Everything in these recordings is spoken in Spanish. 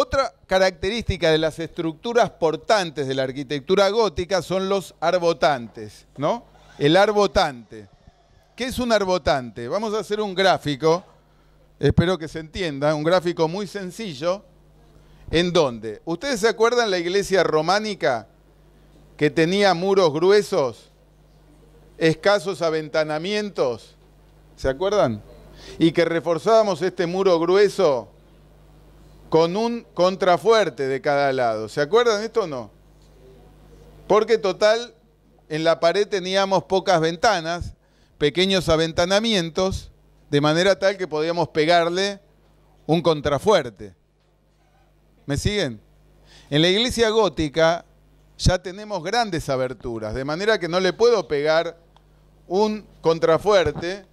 Otra característica de las estructuras portantes de la arquitectura gótica son los arbotantes, ¿no? El arbotante. ¿Qué es un arbotante? Vamos a hacer un gráfico, espero que se entienda, un gráfico muy sencillo, en donde, ¿ustedes se acuerdan la iglesia románica que tenía muros gruesos, escasos aventanamientos? ¿Se acuerdan? Y que reforzábamos este muro grueso con un contrafuerte de cada lado. ¿Se acuerdan esto o no? Porque total, en la pared teníamos pocas ventanas, pequeños aventanamientos, de manera tal que podíamos pegarle un contrafuerte. ¿Me siguen? En la iglesia gótica ya tenemos grandes aberturas, de manera que no le puedo pegar un contrafuerte.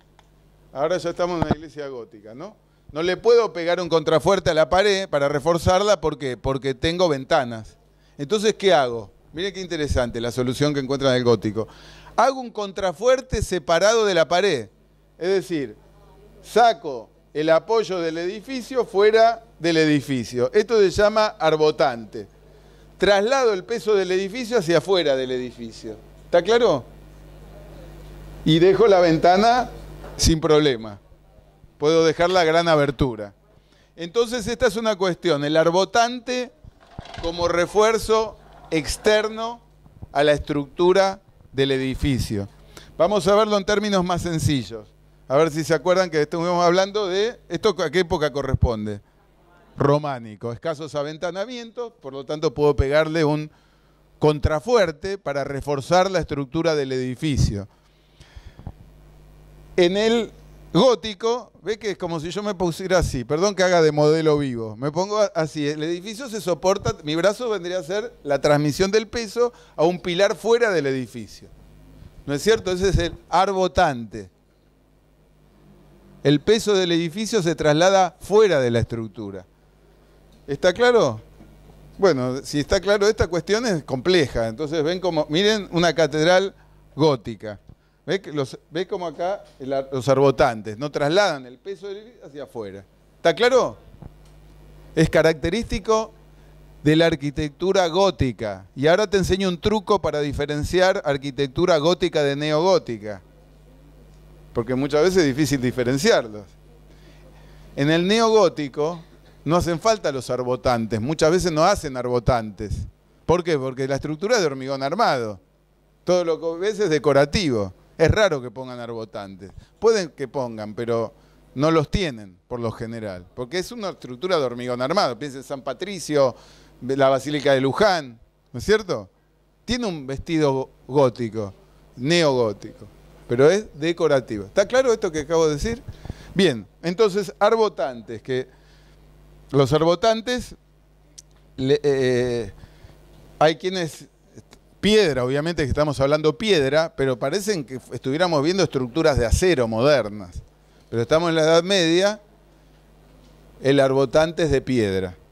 Ahora ya estamos en la iglesia gótica, ¿no? No le puedo pegar un contrafuerte a la pared para reforzarla, ¿por Porque tengo ventanas. Entonces, ¿qué hago? Mire qué interesante la solución que encuentran en el gótico. Hago un contrafuerte separado de la pared. Es decir, saco el apoyo del edificio fuera del edificio. Esto se llama arbotante. Traslado el peso del edificio hacia afuera del edificio. ¿Está claro? Y dejo la ventana sin problema puedo dejar la gran abertura. Entonces esta es una cuestión, el arbotante como refuerzo externo a la estructura del edificio. Vamos a verlo en términos más sencillos. A ver si se acuerdan que estuvimos hablando de esto a qué época corresponde. Románico, escasos aventanamientos, por lo tanto puedo pegarle un contrafuerte para reforzar la estructura del edificio. En el gótico, ve que es como si yo me pusiera así, perdón que haga de modelo vivo, me pongo así, el edificio se soporta, mi brazo vendría a ser la transmisión del peso a un pilar fuera del edificio. ¿No es cierto? Ese es el arbotante. El peso del edificio se traslada fuera de la estructura. ¿Está claro? Bueno, si está claro, esta cuestión es compleja. Entonces ven como, miren una catedral gótica. ¿Ves los, como acá los arbotantes no trasladan el peso del hacia afuera? ¿Está claro? Es característico de la arquitectura gótica. Y ahora te enseño un truco para diferenciar arquitectura gótica de neogótica. Porque muchas veces es difícil diferenciarlos. En el neogótico no hacen falta los arbotantes, muchas veces no hacen arbotantes. ¿Por qué? Porque la estructura es de hormigón armado. Todo lo que ves es decorativo. Es raro que pongan arbotantes. Pueden que pongan, pero no los tienen por lo general, porque es una estructura de hormigón armado. Piensen en San Patricio, la Basílica de Luján, ¿no es cierto? Tiene un vestido gótico, neogótico, pero es decorativo. ¿Está claro esto que acabo de decir? Bien, entonces, arbotantes, que los arbotantes, eh, hay quienes piedra, obviamente que estamos hablando piedra, pero parecen que estuviéramos viendo estructuras de acero modernas. Pero estamos en la Edad Media, el arbotante es de piedra.